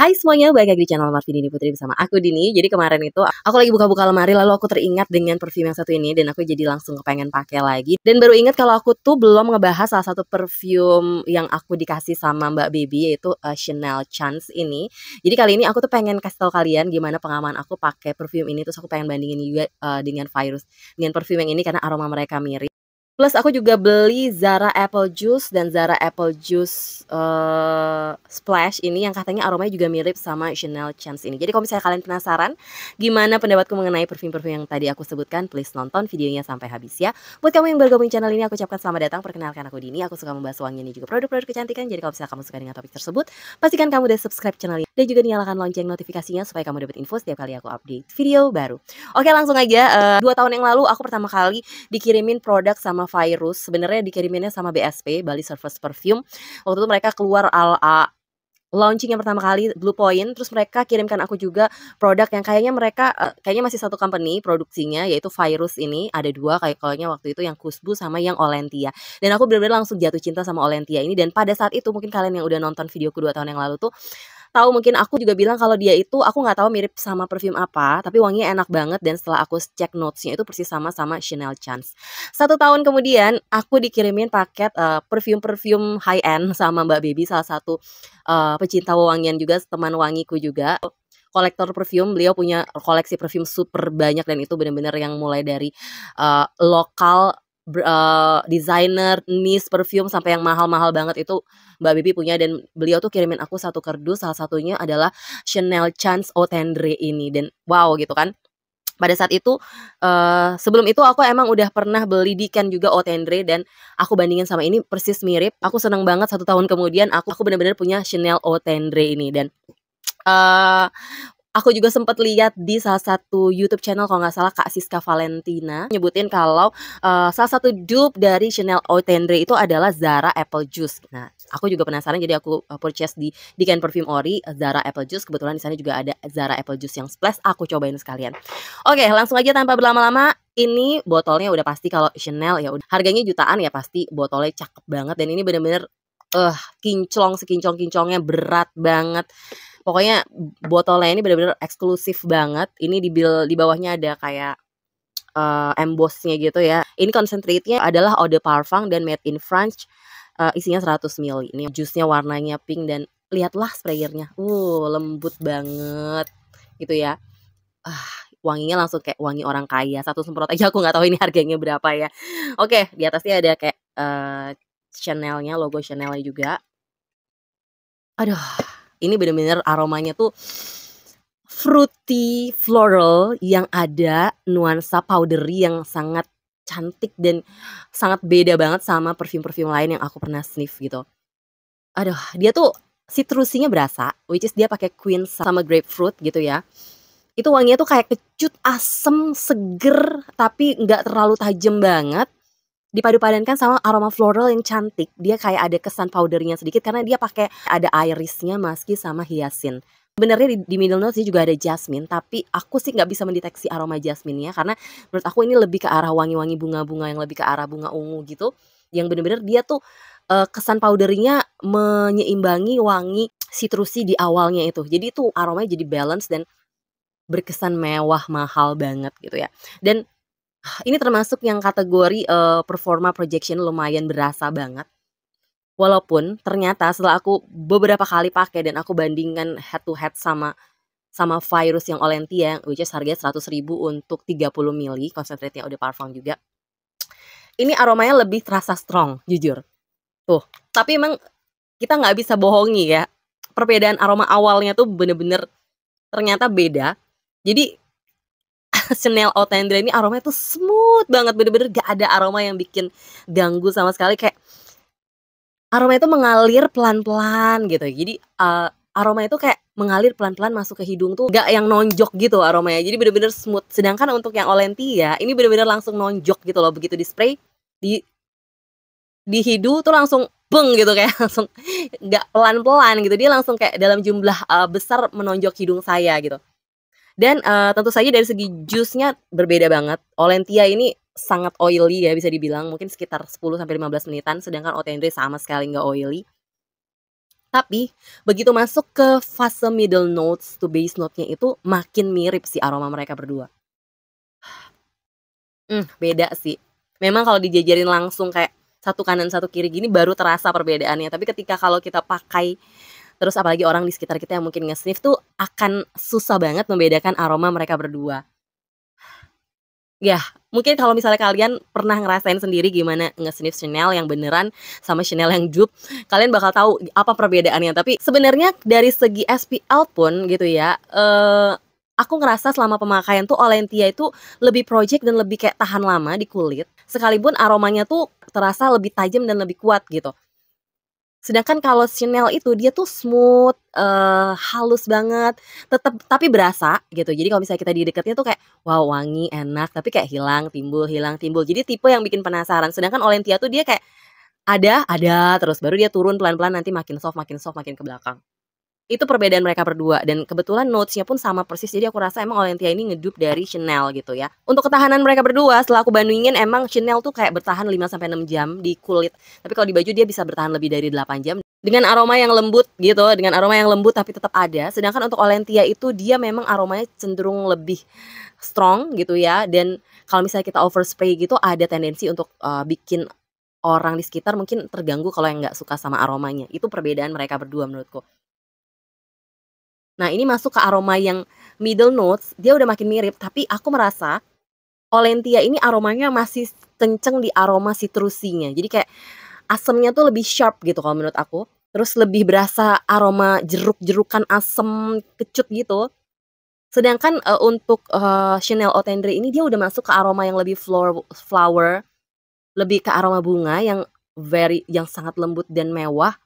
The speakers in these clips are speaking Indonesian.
Hai semuanya, balik lagi di channel Marvi Dini Putri bersama aku Dini. Jadi kemarin itu aku lagi buka-buka lemari lalu aku teringat dengan perfume yang satu ini dan aku jadi langsung kepengen pakai lagi. Dan baru ingat kalau aku tuh belum ngebahas salah satu perfume yang aku dikasih sama Mbak Baby yaitu uh, Chanel Chance ini. Jadi kali ini aku tuh pengen kasih tau kalian gimana pengalaman aku pakai perfume ini terus aku pengen bandingin juga uh, dengan virus dengan perfume yang ini karena aroma mereka mirip. Plus aku juga beli Zara Apple Juice dan Zara Apple Juice uh, Splash ini yang katanya aromanya juga mirip sama Chanel Chance ini. Jadi kalau misalnya kalian penasaran gimana pendapatku mengenai perfume-perfume yang tadi aku sebutkan, please nonton videonya sampai habis ya. Buat kamu yang baru gabung channel ini aku ucapkan selamat datang. Perkenalkan aku Dini, aku suka membahas wangi ini juga produk-produk kecantikan. Jadi kalau misalnya kamu suka dengan topik tersebut, pastikan kamu udah subscribe channel ini dan juga nyalakan lonceng notifikasinya supaya kamu dapat info setiap kali aku update video baru. Oke, langsung aja. Uh, dua tahun yang lalu aku pertama kali dikirimin produk sama virus sebenarnya dikiriminnya sama BSP Bali Surface Perfume waktu itu mereka keluar al launching yang pertama kali Blue Point terus mereka kirimkan aku juga produk yang kayaknya mereka uh, kayaknya masih satu company produksinya yaitu Virus ini ada dua kayak kayaknya waktu itu yang Kusbu sama yang Olentia dan aku benar-benar langsung jatuh cinta sama Olentia ini dan pada saat itu mungkin kalian yang udah nonton videoku dua tahun yang lalu tuh tahu mungkin aku juga bilang kalau dia itu aku nggak tahu mirip sama perfume apa, tapi wanginya enak banget dan setelah aku cek notesnya itu persis sama sama Chanel Chance. Satu tahun kemudian aku dikirimin paket uh, eh, perfume perfume high end sama Mbak Baby salah satu uh, pecinta wangian juga teman wangiku juga kolektor perfume beliau punya koleksi perfume super banyak dan itu benar-benar yang mulai dari uh, lokal uh, desainer niche perfume sampai yang mahal-mahal banget itu Mbak Bibi punya dan beliau tuh kirimin aku satu kerdus salah satunya adalah Chanel Chance Otendre ini dan wow gitu kan pada saat itu uh, sebelum itu aku emang udah pernah beli di Ken juga Otendre dan aku bandingin sama ini persis mirip aku seneng banget satu tahun kemudian aku aku benar-benar punya Chanel Otendre ini dan uh, aku juga sempat lihat di salah satu YouTube channel kalau nggak salah Kak Siska Valentina nyebutin kalau uh, salah satu dupe dari Chanel Eau itu adalah Zara Apple Juice. Nah, aku juga penasaran jadi aku eh, purchase di di Can Perfume Ori eh, Zara Apple Juice. Kebetulan di sana juga ada Zara Apple Juice yang splash, aku cobain sekalian. Oke, langsung aja tanpa berlama-lama ini botolnya udah pasti kalau Chanel ya udah harganya jutaan ya pasti botolnya cakep banget dan ini bener-bener eh uh, kinclong sekinclong kinclongnya berat banget pokoknya botolnya ini benar-benar eksklusif banget ini di bil di bawahnya ada kayak uh, embossnya gitu ya ini konsentratnya adalah eau de parfum dan made in France uh, isinya 100 ml ini jusnya warnanya pink dan lihatlah sprayernya uh lembut banget gitu ya uh, wanginya langsung kayak wangi orang kaya satu semprot aja aku nggak tahu ini harganya berapa ya oke okay, di atasnya ada kayak uh, Chanelnya, logo Chanelnya juga. Aduh, ini bener-bener aromanya tuh fruity floral yang ada nuansa powdery yang sangat cantik dan sangat beda banget sama perfume-perfume lain yang aku pernah sniff gitu. Aduh, dia tuh citrusinya berasa, which is dia pakai queen sama grapefruit gitu ya. Itu wanginya tuh kayak kecut, asem, seger, tapi nggak terlalu tajam banget dipadupadankan sama aroma floral yang cantik. Dia kayak ada kesan powdernya sedikit karena dia pakai ada irisnya, maski sama hiasin. Sebenarnya di, di middle note sih juga ada jasmine, tapi aku sih nggak bisa mendeteksi aroma jasmine ya karena menurut aku ini lebih ke arah wangi-wangi bunga-bunga yang lebih ke arah bunga ungu gitu. Yang bener-bener dia tuh uh, kesan powdernya menyeimbangi wangi citrusy di awalnya itu. Jadi itu aromanya jadi balance dan berkesan mewah mahal banget gitu ya. Dan ini termasuk yang kategori uh, performa projection lumayan berasa banget. Walaupun ternyata setelah aku beberapa kali pakai dan aku bandingkan head to head sama sama virus yang Olentia which is harganya 100 ribu untuk 30 mili konsentratnya yang udah parfum juga. Ini aromanya lebih terasa strong, jujur. Tuh, tapi emang kita nggak bisa bohongi ya. Perbedaan aroma awalnya tuh bener-bener ternyata beda. Jadi Chanel Outlander ini aromanya tuh smooth banget bener-bener gak ada aroma yang bikin ganggu sama sekali kayak aroma itu mengalir pelan-pelan gitu jadi uh, aroma itu kayak mengalir pelan-pelan masuk ke hidung tuh gak yang nonjok gitu aromanya jadi bener-bener smooth sedangkan untuk yang Olentia ini bener-bener langsung nonjok gitu loh begitu di spray di di hidung tuh langsung beng gitu kayak langsung gak pelan-pelan gitu dia langsung kayak dalam jumlah uh, besar menonjok hidung saya gitu dan uh, tentu saja dari segi jusnya berbeda banget. Olentia ini sangat oily ya bisa dibilang mungkin sekitar 10 15 menitan sedangkan Otendre sama sekali nggak oily. Tapi begitu masuk ke fase middle notes to base note-nya itu makin mirip sih aroma mereka berdua. Hmm, beda sih. Memang kalau dijajarin langsung kayak satu kanan satu kiri gini baru terasa perbedaannya. Tapi ketika kalau kita pakai terus apalagi orang di sekitar kita yang mungkin nge-sniff tuh akan susah banget membedakan aroma mereka berdua. Ya, mungkin kalau misalnya kalian pernah ngerasain sendiri gimana nge-sniff Chanel yang beneran sama Chanel yang jup, kalian bakal tahu apa perbedaannya. Tapi sebenarnya dari segi SPL pun gitu ya, eh uh, aku ngerasa selama pemakaian tuh Olentia itu lebih project dan lebih kayak tahan lama di kulit. Sekalipun aromanya tuh terasa lebih tajam dan lebih kuat gitu. Sedangkan kalau Chanel itu dia tuh smooth, uh, halus banget, tetap tapi berasa gitu. Jadi kalau misalnya kita di dekatnya tuh kayak wow wangi, enak, tapi kayak hilang, timbul, hilang, timbul. Jadi tipe yang bikin penasaran. Sedangkan Olentia tuh dia kayak ada, ada terus baru dia turun pelan-pelan nanti makin soft, makin soft, makin ke belakang itu perbedaan mereka berdua dan kebetulan notesnya pun sama persis jadi aku rasa emang Olentia ini ngedup dari Chanel gitu ya untuk ketahanan mereka berdua setelah aku bandingin emang Chanel tuh kayak bertahan 5 sampai 6 jam di kulit tapi kalau di baju dia bisa bertahan lebih dari 8 jam dengan aroma yang lembut gitu dengan aroma yang lembut tapi tetap ada sedangkan untuk Olentia itu dia memang aromanya cenderung lebih strong gitu ya dan kalau misalnya kita overspray gitu ada tendensi untuk uh, bikin orang di sekitar mungkin terganggu kalau yang nggak suka sama aromanya itu perbedaan mereka berdua menurutku Nah, ini masuk ke aroma yang middle notes, dia udah makin mirip, tapi aku merasa Olentia ini aromanya masih kenceng di aroma sitrusinya. Jadi kayak asemnya tuh lebih sharp gitu kalau menurut aku. Terus lebih berasa aroma jeruk-jerukan asem kecut gitu. Sedangkan uh, untuk uh, Chanel Otendre ini dia udah masuk ke aroma yang lebih flower, flower, lebih ke aroma bunga yang very yang sangat lembut dan mewah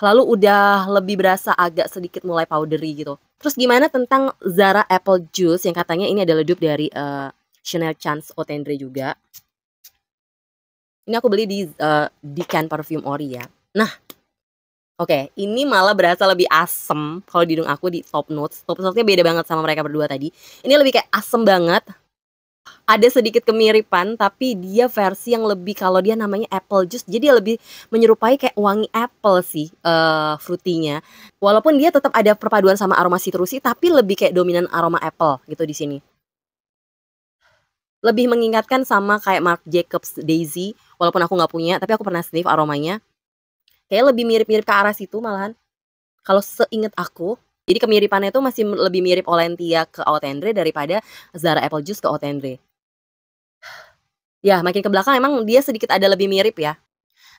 lalu udah lebih berasa agak sedikit mulai powdery gitu. Terus gimana tentang Zara Apple Juice yang katanya ini adalah dupe dari uh, Chanel Chance Otendre juga. Ini aku beli di uh, di Can Perfume Ori ya. Nah, oke, okay, ini malah berasa lebih asem kalau di hidung aku di top notes. Top notesnya beda banget sama mereka berdua tadi. Ini lebih kayak asem banget, ada sedikit kemiripan tapi dia versi yang lebih kalau dia namanya apple juice jadi lebih menyerupai kayak wangi apple sih uh, eh, fruitinya walaupun dia tetap ada perpaduan sama aroma citrusi tapi lebih kayak dominan aroma apple gitu di sini lebih mengingatkan sama kayak Marc Jacobs Daisy walaupun aku nggak punya tapi aku pernah sniff aromanya kayak lebih mirip-mirip ke arah situ malahan kalau seingat aku jadi kemiripannya itu masih lebih mirip Olentia ke Outendre daripada Zara Apple Juice ke Outendre. Ya, makin ke belakang emang dia sedikit ada lebih mirip ya.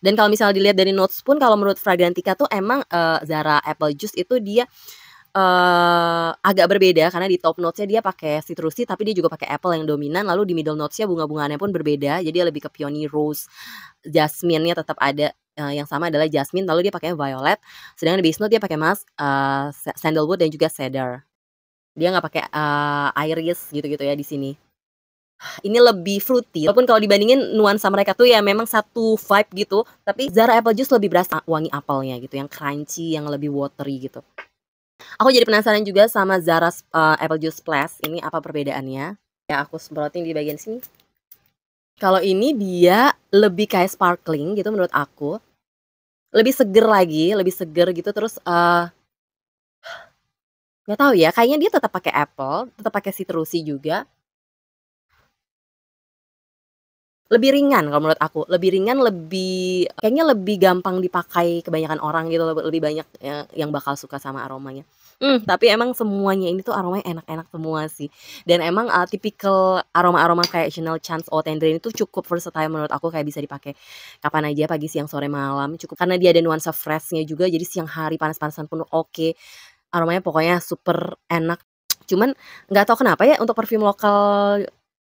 Dan kalau misalnya dilihat dari notes pun kalau menurut Fragrantica tuh emang uh, Zara Apple Juice itu dia uh, agak berbeda karena di top notes-nya dia pakai citrusy tapi dia juga pakai apple yang dominan lalu di middle notes-nya bunga bunganya pun berbeda jadi lebih ke peony rose jasmine-nya tetap ada Eh, yang sama adalah jasmine lalu dia pakai violet sedangkan di Bisnu dia pakai mas uh, eh, sandalwood dan juga cedar dia nggak pakai uh, iris gitu-gitu ya di sini ini lebih fruity walaupun kalau dibandingin nuansa mereka tuh ya memang satu vibe gitu tapi Zara apple juice lebih berasa wangi apelnya gitu yang crunchy yang lebih watery gitu aku jadi penasaran juga sama Zara uh, apple juice plus ini apa perbedaannya ya aku semprotin di bagian sini kalau ini dia lebih kayak sparkling gitu menurut aku lebih seger lagi, lebih seger gitu terus uh, nggak tahu ya, kayaknya dia tetap pakai Apple, tetap pakai Citrusi juga, lebih ringan kalau menurut aku lebih ringan lebih kayaknya lebih gampang dipakai kebanyakan orang gitu lebih banyak ya, yang bakal suka sama aromanya hmm, tapi emang semuanya ini tuh aromanya enak-enak semua sih dan emang uh, tipikal aroma-aroma kayak Chanel Chance Eau Tendre ini tuh cukup versatile menurut aku kayak bisa dipakai kapan aja pagi siang sore malam cukup karena dia ada nuansa freshnya juga jadi siang hari panas-panasan pun oke okay. aromanya pokoknya super enak cuman nggak tahu kenapa ya untuk parfum lokal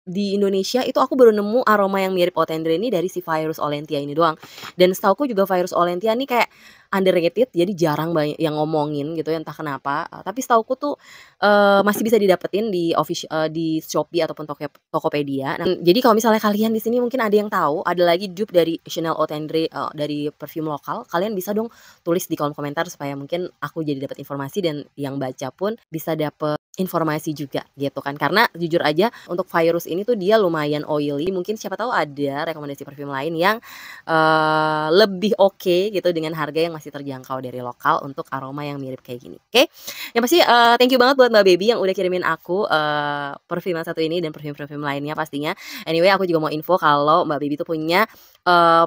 di Indonesia itu aku baru nemu aroma yang mirip Otendre ini dari si virus olentia ini doang. Dan setauku juga virus olentia ini kayak underrated jadi jarang banyak yang ngomongin gitu ya entah kenapa. Eh, tapi setauku tuh uh, masih bisa didapetin di official uh, eh, di Shopee ataupun Tokopedia. Nah, jadi kalau misalnya kalian di sini mungkin ada yang tahu, ada lagi dupe dari Chanel Otendre uh, dari perfume lokal, kalian bisa dong tulis di kolom komentar supaya mungkin aku jadi dapat informasi dan yang baca pun bisa dapet informasi juga gitu kan karena jujur aja untuk virus ini tuh dia lumayan oily mungkin siapa tahu ada rekomendasi perfume lain yang uh, lebih oke okay, gitu dengan harga yang masih terjangkau dari lokal untuk aroma yang mirip kayak gini oke okay? yang pasti uh, thank you banget buat mbak baby yang udah kirimin aku uh, eh, parfum satu ini dan perfume-perfume lainnya pastinya anyway aku juga mau info kalau mbak baby tuh punya uh,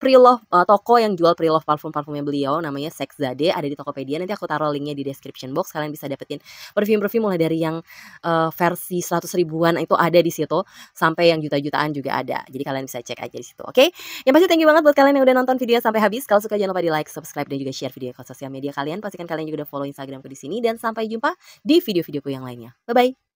pre-love uh, toko yang jual pre-love parfum-parfumnya beliau namanya Sex Sexzade ada di Tokopedia nanti aku taruh linknya di description box kalian bisa dapetin perfume-perfume mulai dari yang uh, versi 100 ribuan itu ada di situ sampai yang juta-jutaan juga ada jadi kalian bisa cek aja di situ oke okay? yang pasti thank you banget buat kalian yang udah nonton video sampai habis kalau suka jangan lupa di like subscribe dan juga share video ke sosial media kalian pastikan kalian juga udah follow Instagramku di sini dan sampai jumpa di video-videoku yang lainnya bye bye